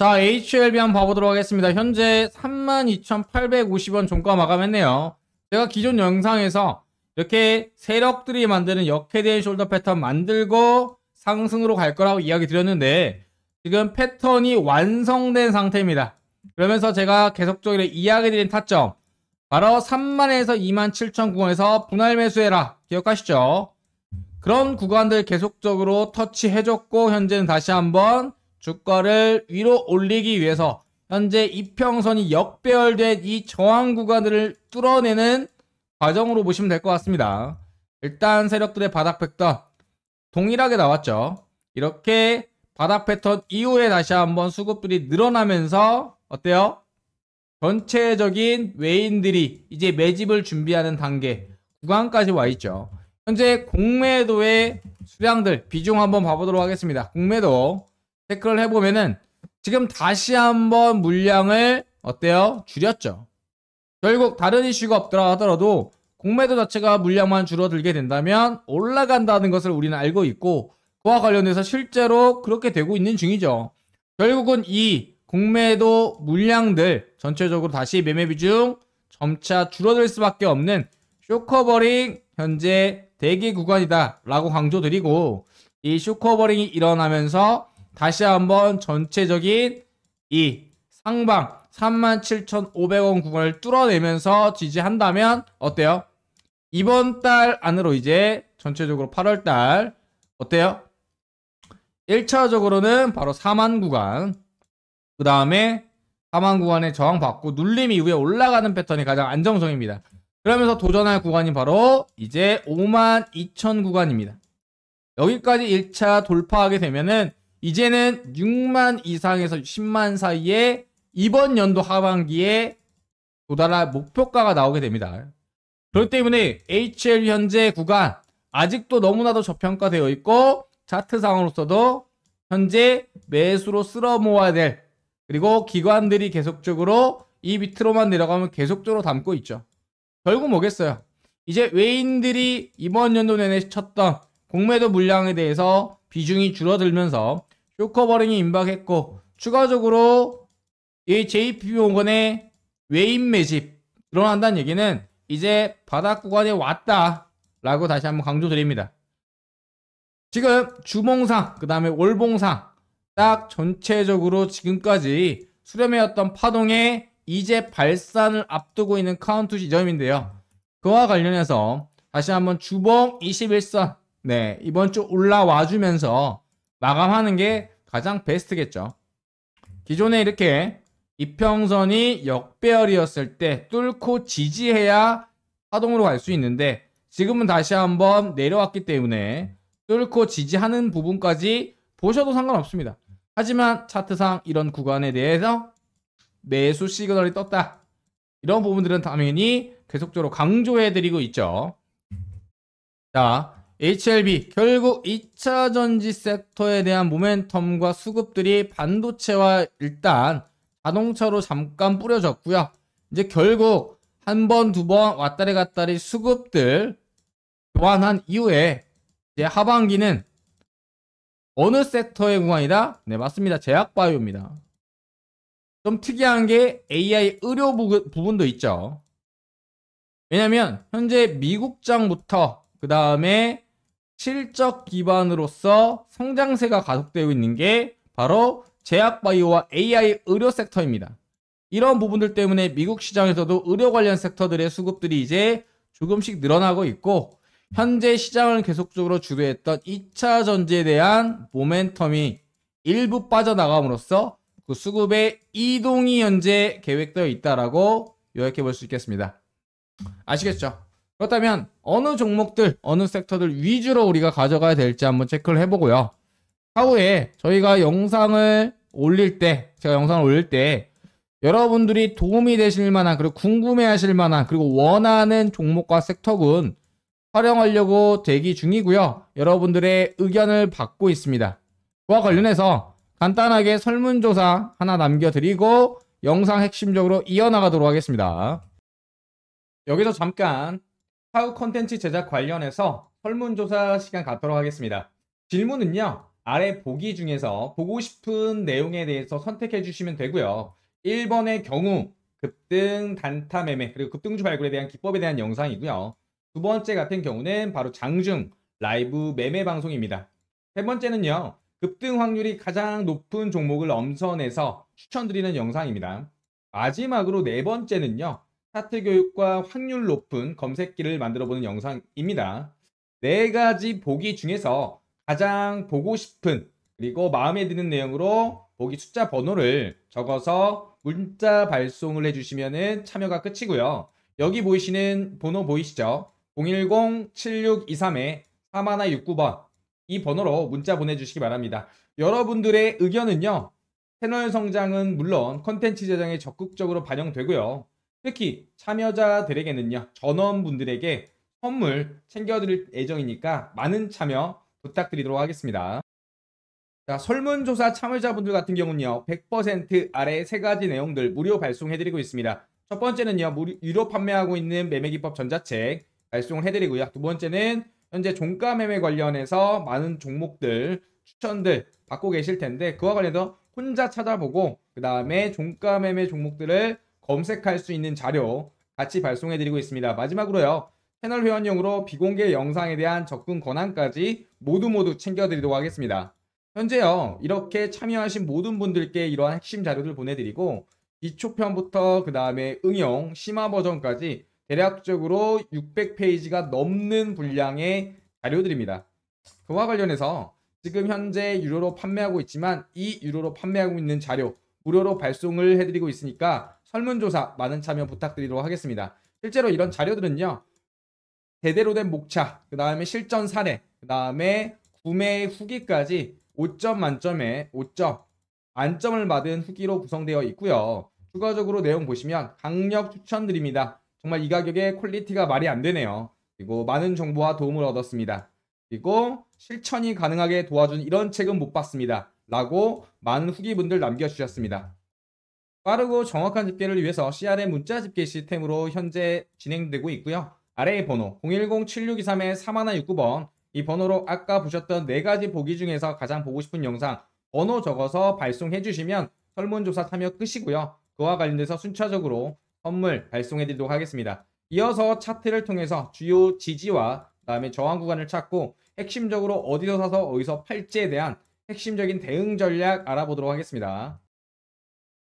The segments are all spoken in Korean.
자, HLB 한번 봐보도록 하겠습니다. 현재 32,850원 종가 마감했네요. 제가 기존 영상에서 이렇게 세력들이 만드는 역회된 숄더 패턴 만들고 상승으로 갈 거라고 이야기 드렸는데 지금 패턴이 완성된 상태입니다. 그러면서 제가 계속적으로 이야기 드린 타점 바로 3만에서 2만 7 0구원에서 분할 매수해라 기억하시죠? 그런 구간들 계속적으로 터치해줬고 현재는 다시 한번 주가를 위로 올리기 위해서 현재 이평선이 역배열된 이 저항 구간을 들 뚫어내는 과정으로 보시면 될 것 같습니다. 일단 세력들의 바닥 패턴 동일하게 나왔죠. 이렇게 바닥 패턴 이후에 다시 한번 수급들이 늘어나면서 어때요? 전체적인 외인들이 이제 매집을 준비하는 단계 구간까지 와 있죠. 현재 공매도의 수량들 비중 한번 봐보도록 하겠습니다. 공매도 체크를 해보면은 지금 다시 한번 물량을 어때요? 줄였죠. 결국 다른 이슈가 없더라 하더라도 공매도 자체가 물량만 줄어들게 된다면 올라간다는 것을 우리는 알고 있고 그와 관련해서 실제로 그렇게 되고 있는 중이죠. 결국은 이 공매도 물량들 전체적으로 다시 매매 비중 점차 줄어들 수밖에 없는 쇼커버링 현재 대기 구간이다 라고 강조드리고 이 쇼커버링이 일어나면서 다시 한번 전체적인 이 상방 37,500원 구간을 뚫어내면서 지지한다면 어때요? 이번 달 안으로 이제 전체적으로 8월 달 어때요? 1차적으로는 바로 4만 구간 그 다음에 4만 구간에 저항받고 눌림 이후에 올라가는 패턴이 가장 안정성입니다. 그러면서 도전할 구간이 바로 이제 5만 2천 구간입니다. 여기까지 1차 돌파하게 되면은 이제는 6만 이상에서 10만 사이에 이번 연도 하반기에 도달할 목표가가 나오게 됩니다. 그렇기 네. 때문에 HL 현재 구간 아직도 너무나도 저평가되어 있고 차트상으로서도 현재 매수로 쓸어 모아야 될 그리고 기관들이 계속적으로 이 밑으로만 내려가면 계속적으로 담고 있죠. 결국 뭐겠어요? 이제 외인들이 이번 연도 내내 쳤던 공매도 물량에 대해서 비중이 줄어들면서 쇼커버링이 임박했고 추가적으로 이 JP 용건의 외인 매집 드러난다는 얘기는 이제 바닥 구간에 왔다 라고 다시 한번 강조드립니다. 지금 주봉상 그 다음에 월봉상 딱 전체적으로 지금까지 수렴해왔던 파동에 이제 발산을 앞두고 있는 카운트 지점인데요. 그와 관련해서 다시 한번 주봉 21선 네 이번 주 올라와주면서 마감하는 게 가장 베스트겠죠. 기존에 이렇게 이평선이 역배열이었을 때 뚫고 지지해야 하동으로 갈 수 있는데 지금은 다시 한번 내려왔기 때문에 뚫고 지지하는 부분까지 보셔도 상관없습니다. 하지만 차트상 이런 구간에 대해서 매수 시그널이 떴다. 이런 부분들은 당연히 계속적으로 강조해드리고 있죠. 자, HLB 결국 2차 전지 섹터에 대한 모멘텀과 수급들이 반도체와 일단 자동차로 잠깐 뿌려졌고요. 이제 결국 한 번, 두 번 왔다리 갔다리 수급들 교환한 이후에 이제 하반기는 어느 섹터의 구간이다? 네, 맞습니다. 제약바이오입니다. 좀 특이한 게 AI 의료 부분도 있죠. 왜냐면 현재 미국장부터 그 다음에 실적 기반으로서 성장세가 가속되고 있는 게 바로 제약바이오와 AI 의료 섹터입니다. 이런 부분들 때문에 미국 시장에서도 의료 관련 섹터들의 수급들이 이제 조금씩 늘어나고 있고 현재 시장을 계속적으로 주도했던 2차 전지에 대한 모멘텀이 일부 빠져나감으로써 그 수급의 이동이 현재 계획되어 있다라고 요약해 볼 수 있겠습니다. 아시겠죠? 그렇다면 어느 종목들, 어느 섹터들 위주로 우리가 가져가야 될지 한번 체크를 해보고요. 사후에 저희가 영상을 올릴 때, 제가 영상을 올릴 때 여러분들이 도움이 되실 만한 그리고 궁금해 하실 만한 그리고 원하는 종목과 섹터군 활용하려고 대기 중이고요. 여러분들의 의견을 받고 있습니다. 그와 관련해서 간단하게 설문조사 하나 남겨드리고 영상 핵심적으로 이어나가도록 하겠습니다. 여기서 잠깐 사후 컨텐츠 제작 관련해서 설문조사 시간 갖도록 하겠습니다. 질문은요. 아래 보기 중에서 보고 싶은 내용에 대해서 선택해 주시면 되고요. 1번의 경우 급등 단타 매매 그리고 급등주 발굴에 대한 기법에 대한 영상이고요. 두 번째 같은 경우는 바로 장중 라이브 매매 방송입니다. 세 번째는요. 급등 확률이 가장 높은 종목을 엄선해서 추천드리는 영상입니다. 마지막으로 네 번째는요. 차트 교육과 확률 높은 검색기를 만들어보는 영상입니다. 네 가지 보기 중에서 가장 보고 싶은 그리고 마음에 드는 내용으로 보기 숫자 번호를 적어서 문자 발송을 해주시면 참여가 끝이고요. 여기 보이시는 번호 보이시죠? 0 1 0 7 6 2 3 4 1 6 9번이 번호로 문자 보내주시기 바랍니다. 여러분들의 의견은요. 채널 성장은 물론 컨텐츠 제작에 적극적으로 반영되고요. 특히 참여자들에게는요 전원분들에게 선물 챙겨드릴 예정이니까 많은 참여 부탁드리도록 하겠습니다. 자, 설문조사 참여자분들 같은 경우는요 100% 아래 세 가지 내용들 무료 발송해드리고 있습니다. 첫 번째는요 유료 판매하고 있는 매매기법 전자책 발송을 해드리고요. 두 번째는 현재 종가 매매 관련해서 많은 종목들 추천들 받고 계실 텐데 그와 관련해서 혼자 찾아보고 그 다음에 종가 매매 종목들을 검색할 수 있는 자료 같이 발송해드리고 있습니다. 마지막으로요. 채널 회원용으로 비공개 영상에 대한 접근 권한까지 모두 모두 챙겨드리도록 하겠습니다. 현재요. 이렇게 참여하신 모든 분들께 이러한 핵심 자료들 보내드리고 기초편부터 그 다음에 응용, 심화 버전까지 대략적으로 600페이지가 넘는 분량의 자료들입니다. 그와 관련해서 지금 현재 유료로 판매하고 있지만 이 유료로 판매하고 있는 자료 무료로 발송을 해드리고 있으니까 설문조사 많은 참여 부탁드리도록 하겠습니다. 실제로 이런 자료들은요. 제대로 된 목차, 그 다음에 실전 사례, 그 다음에 구매 후기까지 5점 만점에 5점 안점을 받은 후기로 구성되어 있고요. 추가적으로 내용 보시면 강력 추천드립니다. 정말 이 가격에 퀄리티가 말이 안 되네요. 그리고 많은 정보와 도움을 얻었습니다. 그리고 실천이 가능하게 도와준 이런 책은 못 봤습니다. 라고 많은 후기분들 남겨주셨습니다. 빠르고 정확한 집계를 위해서 CRM 문자 집계 시스템으로 현재 진행되고 있고요. 아래의 번호 010-7623-3169번 이 번호로 아까 보셨던 네 가지 보기 중에서 가장 보고 싶은 영상 번호 적어서 발송해 주시면 설문조사 참여 끝이고요. 그와 관련돼서 순차적으로 선물 발송해 드리도록 하겠습니다. 이어서 차트를 통해서 주요 지지와 그다음에 저항 구간을 찾고 핵심적으로 어디서 사서 어디서 팔지에 대한 핵심적인 대응 전략 알아보도록 하겠습니다.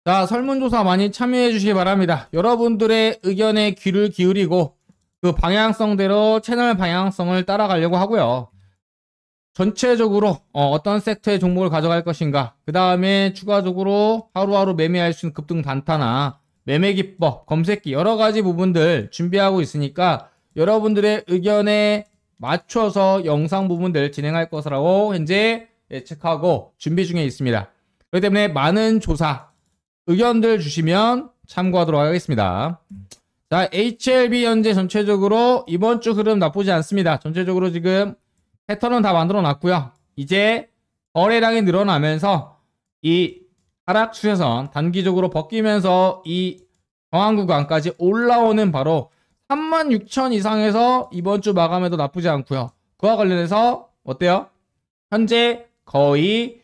자, 설문조사 많이 참여해 주시기 바랍니다. 여러분들의 의견에 귀를 기울이고 그 방향성대로 채널 방향성을 따라가려고 하고요. 전체적으로 어, 떤 섹터의 종목을 가져갈 것인가 그 다음에 추가적으로 하루하루 매매할 수 있는 급등 단타나 매매 기법, 검색기 여러 가지 부분들 준비하고 있으니까 여러분들의 의견에 맞춰서 영상 부분들 진행할 것이라고 현재 예측하고 준비 중에 있습니다. 그렇기 때문에 많은 조사 의견들 주시면 참고하도록 하겠습니다. 자, HLB 현재 전체적으로 이번 주 흐름 나쁘지 않습니다. 전체적으로 지금 패턴은 다 만들어 놨고요. 이제 거래량이 늘어나면서 이 하락 추세선 단기적으로 벗기면서 이 정한 구간까지 올라오는 바로 36,000 이상에서 이번 주 마감에도 나쁘지 않고요. 그와 관련해서 어때요? 현재 거의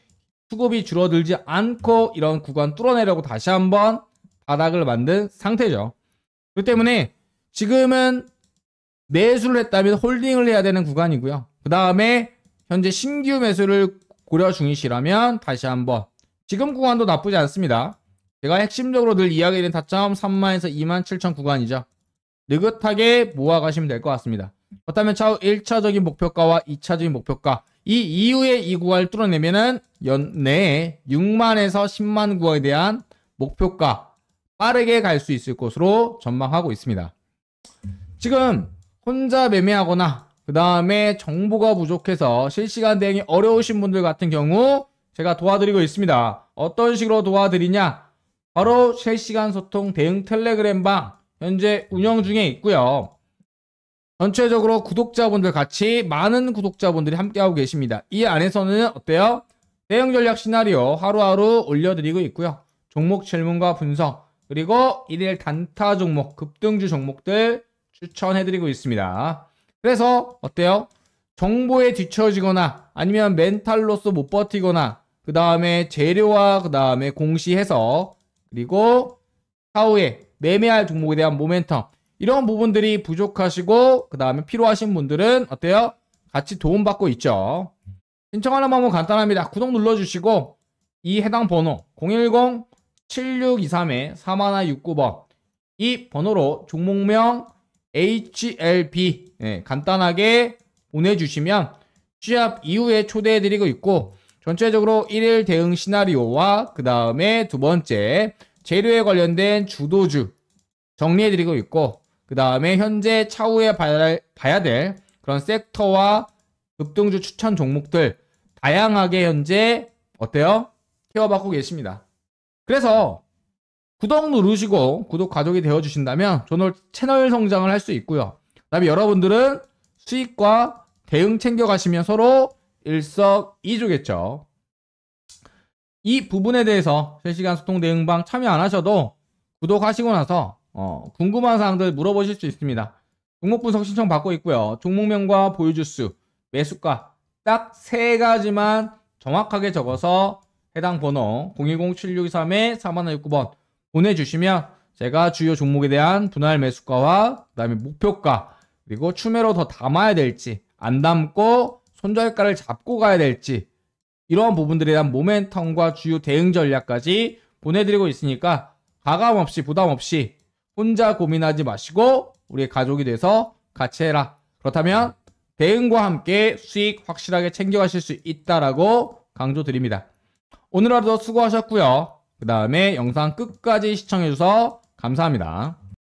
수급이 줄어들지 않고 이런 구간 뚫어내려고 다시 한번 바닥을 만든 상태죠. 그렇기 때문에 지금은 매수를 했다면 홀딩을 해야 되는 구간이고요. 그 다음에 현재 신규 매수를 고려 중이시라면 다시 한번 지금 구간도 나쁘지 않습니다. 제가 핵심적으로 늘 이야기하는 4.3만에서 2만 7천 구간이죠. 느긋하게 모아가시면 될 것 같습니다. 그렇다면 차후 1차적인 목표가와 2차적인 목표가 이 이후에 이 구간을 뚫어내면은 연내에 6만에서 10만 구간에 대한 목표가 빠르게 갈 수 있을 것으로 전망하고 있습니다. 지금 혼자 매매하거나 그 다음에 정보가 부족해서 실시간 대응이 어려우신 분들 같은 경우 제가 도와드리고 있습니다. 어떤 식으로 도와드리냐? 바로 실시간 소통 대응 텔레그램 방 현재 운영 중에 있고요. 전체적으로 구독자분들 같이 많은 구독자분들이 함께하고 계십니다. 이 안에서는 어때요? 대형 전략 시나리오 하루하루 올려드리고 있고요. 종목 질문과 분석 그리고 일일 단타 종목, 급등주 종목들 추천해드리고 있습니다. 그래서 어때요? 정보에 뒤처지거나 아니면 멘탈로서 못 버티거나 그 다음에 재료와 그 다음에 공시 해서 그리고 사후에 매매할 종목에 대한 모멘텀 이런 부분들이 부족하시고 그 다음에 필요하신 분들은 어때요? 같이 도움받고 있죠. 신청하는 방법 은 간단합니다. 구독 눌러주시고 이 해당 번호 010-7623-3169번 이 번호로 종목명 HLB 네, 예, 간단하게 보내주시면 취합 이후에 초대해드리고 있고 전체적으로 1일 대응 시나리오와 그 다음에 두 번째 재료에 관련된 주도주 정리해드리고 있고 그 다음에 현재 차후에 봐야, 봐야 될 그런 섹터와 급등주 추천 종목들 다양하게 현재 어때요? 케어받고 계십니다. 그래서 구독 누르시고 구독 가족이 되어주신다면 저는 채널 성장을 할 수 있고요. 그 다음에 여러분들은 수익과 대응 챙겨가시면 서로 일석이조겠죠. 이 부분에 대해서 실시간 소통 대응방 참여 안 하셔도 구독하시고 나서 어, 궁금한 사항들 물어보실 수 있습니다. 종목 분석 신청 받고 있고요. 종목명과 보유주 수, 매수가 딱 세 가지만 정확하게 적어서 해당 번호 010-7623-4169번 보내주시면 제가 주요 종목에 대한 분할 매수가와 그다음에 목표가 그리고 추매로 더 담아야 될지 안 담고 손절가를 잡고 가야 될지 이러한 부분들에 대한 모멘텀과 주요 대응 전략까지 보내드리고 있으니까 가감 없이 부담 없이 혼자 고민하지 마시고 우리의 가족이 돼서 같이 해라. 그렇다면 대응과 함께 수익 확실하게 챙겨가실 수 있다라고 강조드립니다. 오늘 하루도 수고하셨고요. 그 다음에 영상 끝까지 시청해주셔서 감사합니다.